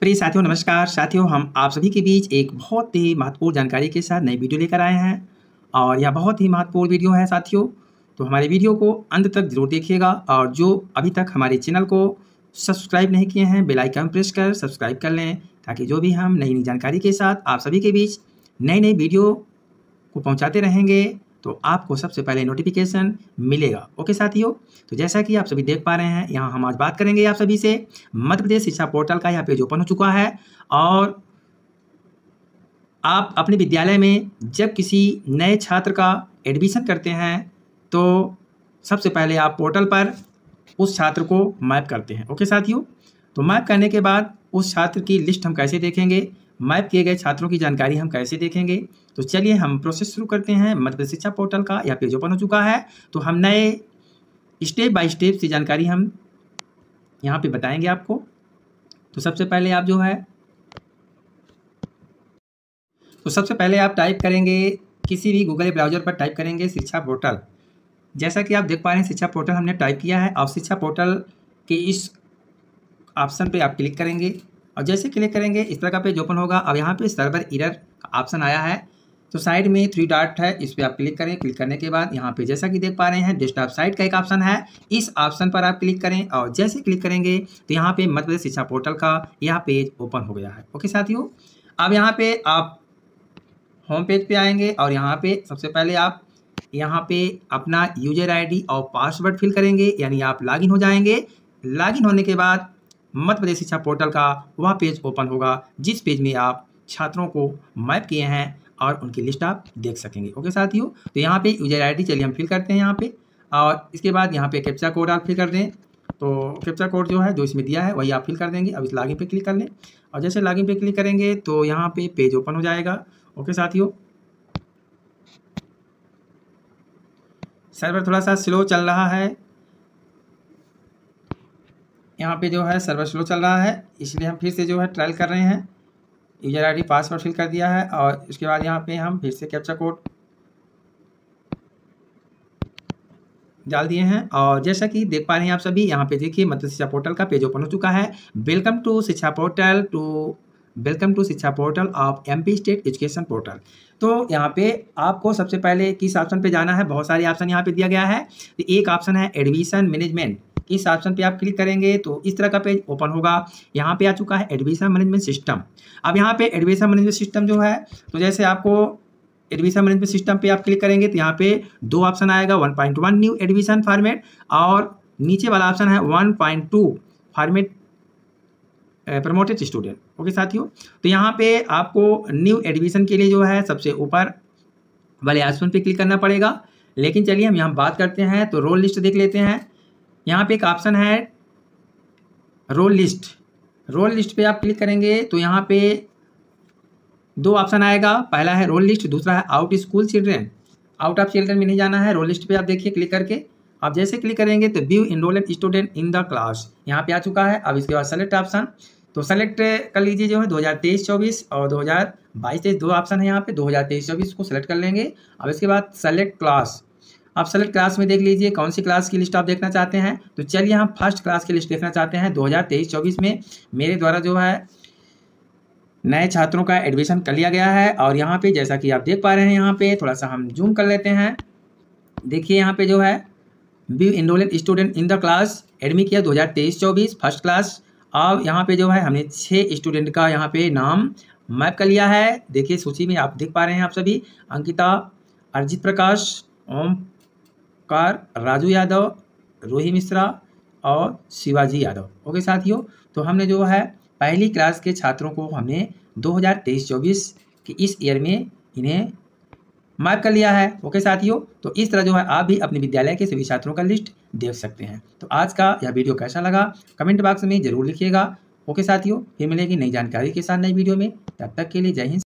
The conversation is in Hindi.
प्रिय साथियों नमस्कार साथियों हम आप सभी के बीच एक बहुत ही महत्वपूर्ण जानकारी के साथ नई वीडियो लेकर आए हैं और यह बहुत ही महत्वपूर्ण वीडियो है साथियों तो हमारे वीडियो को अंत तक जरूर देखिएगा और जो अभी तक हमारे चैनल को सब्सक्राइब नहीं किए हैं बेल आइकन प्रेस कर सब्सक्राइब कर लें ताकि जो भी हम नई नई जानकारी के साथ आप सभी के बीच नई नई वीडियो को पहुँचाते रहेंगे तो आपको सबसे पहले नोटिफिकेशन मिलेगा ओके साथियों तो जैसा कि आप सभी देख पा रहे हैं यहाँ हम आज बात करेंगे आप सभी से मध्य प्रदेश शिक्षा पोर्टल का यहाँ पेज ओपन हो चुका है और आप अपने विद्यालय में जब किसी नए छात्र का एडमिशन करते हैं तो सबसे पहले आप पोर्टल पर उस छात्र को मैप करते हैं ओके साथियों तो मैप करने के बाद उस छात्र की लिस्ट हम कैसे देखेंगे मैप किए गए छात्रों की जानकारी हम कैसे देखेंगे तो चलिए हम प्रोसेस शुरू करते हैं मध्य शिक्षा पोर्टल का या पेज ओपन हो चुका है तो हम नए स्टेप बाय स्टेप से जानकारी हम यहाँ पे बताएंगे आपको तो सबसे पहले आप जो है तो सबसे पहले आप टाइप करेंगे किसी भी गूगल ब्राउजर पर टाइप करेंगे शिक्षा पोर्टल जैसा कि आप देख पा रहे हैं शिक्षा पोर्टल हमने टाइप किया है और शिक्षा पोर्टल के इस ऑप्शन पे आप क्लिक करेंगे और जैसे क्लिक करेंगे इस तरह का पेज ओपन होगा अब यहाँ पे सर्वर इरर का ऑप्शन आया है तो साइड में थ्री डॉट है इस पर आप क्लिक करें क्लिक करने के बाद यहाँ पे जैसा कि देख पा रहे हैं डेस्कटॉप साइट का एक ऑप्शन है इस ऑप्शन पर आप क्लिक करें और जैसे क्लिक करेंगे तो यहाँ पे मध्य प्रदेश शिक्षा पोर्टल का यह पेज ओपन हो गया है ओके साथियों अब यहाँ पे आप होम पेज पे आएंगे और यहाँ पे सबसे पहले आप यहाँ पे अपना यूजर आईडी और पासवर्ड फिल करेंगे यानी आप लॉगिन हो जाएंगे लॉगिन होने के बाद मध्य प्रदेश शिक्षा पोर्टल का वह पेज ओपन होगा जिस पेज में आप छात्रों को मैप किए हैं और उनकी लिस्ट आप देख सकेंगे ओके साथियों तो यहाँ पे यूजर आईडी चलिए हम फिल करते हैं यहाँ पे और इसके बाद यहाँ पे कैप्चा कोड आप फिल कर दें तो कैप्चा कोड जो है जो इसमें दिया है वही आप फिल कर देंगे अब इस लॉगिन पे क्लिक कर लें और जैसे लॉगिन पे क्लिक करेंगे तो यहाँ पे पेज ओपन हो जाएगा ओके साथियों सर्वर थोड़ा सा स्लो चल रहा है यहाँ पे जो है सर्वर स्लो चल रहा है इसलिए हम फिर से जो है ट्रायल कर रहे हैं यूजर आईडी पासवर्ड फिल कर दिया है और उसके बाद यहाँ पे हम फिर से कैप्चा कोड डाल दिए हैं और जैसा कि देख पा रहे हैं आप सभी यहाँ पे देखिए मध्य शिक्षा पोर्टल का पेज ओपन हो चुका है welcome to Shiksha portal to welcome to Shiksha portal of M P state education portal तो यहाँ पे आपको सबसे पहले किस ऑप्शन पे जाना है बहुत सारे ऑप्शन यहाँ पे दिया गया है तो एक ऑप्शन है एडमिशन मैनेजमेंट इस ऑप्शन पे आप क्लिक करेंगे तो इस तरह का पेज ओपन होगा यहाँ पे आ चुका है एडमिशन मैनेजमेंट सिस्टम अब यहाँ पे एडमिशन मैनेजमेंट सिस्टम जो है तो जैसे आपको एडमिशन मैनेजमेंट सिस्टम पे आप क्लिक करेंगे तो यहाँ पे दो ऑप्शन आएगा वन न्यू एडमिशन फॉर्मेट और नीचे वाला ऑप्शन है to format promoted student okay साथियों तो यहाँ पे आपको न्यू एडमिशन के लिए जो है सबसे ऊपर वाले ऑप्शन पे क्लिक करना पड़ेगा लेकिन चलिए हम यहाँ बात करते हैं तो रोल लिस्ट देख लेते हैं यहाँ पे एक ऑप्शन है रोल लिस्ट रोल लिस्ट पे आप क्लिक करेंगे तो यहाँ पे दो ऑप्शन आएगा पहला है रोल लिस्ट दूसरा है out school children out of children में नहीं जाना है रोल लिस्ट पे आप देखिए क्लिक करके आप जैसे क्लिक करेंगे तो view in student in the class यहाँ पे आ चुका है अब इसके बाद सेलेक्ट ऑप्शन तो सेलेक्ट कर लीजिए जो है 2023-24 और 2022-23 दो ऑप्शन तो है यहाँ पे 2023-24 को सेलेक्ट कर लेंगे अब इसके बाद सेलेक्ट क्लास आप सेलेक्ट क्लास में देख लीजिए कौन सी क्लास की लिस्ट आप देखना चाहते हैं तो चलिए हम फर्स्ट क्लास की लिस्ट देखना चाहते हैं 2023-24 में मेरे द्वारा जो है नए छात्रों का एडमिशन कर लिया गया है और यहाँ पे जैसा कि आप देख पा रहे हैं यहाँ पे थोड़ा सा हम जूम कर लेते हैं देखिए यहाँ पे जो है B enrolment student in the class admit किया तेईस चौबीस फर्स्ट क्लास अब यहाँ पे जो है हमने छः स्टूडेंट का यहाँ पे नाम मैप कर लिया है देखिए सूची में आप देख पा रहे हैं आप सभी अंकिता अर्जित प्रकाश ओम कार राजू यादव रोही मिश्रा और शिवाजी यादव ओके साथियों तो हमने जो है पहली क्लास के छात्रों को हमने 2023-24 के इस ईयर में इन्हें मार्क कर लिया है ओके साथियों तो इस तरह जो है आप भी अपने विद्यालय के सभी छात्रों का लिस्ट देख सकते हैं तो आज का यह वीडियो कैसा लगा कमेंट बॉक्स में जरूर लिखिएगा ओके साथियों फिर मिलेगी नई जानकारी के साथ नई वीडियो में तब तक के लिए जय हिंद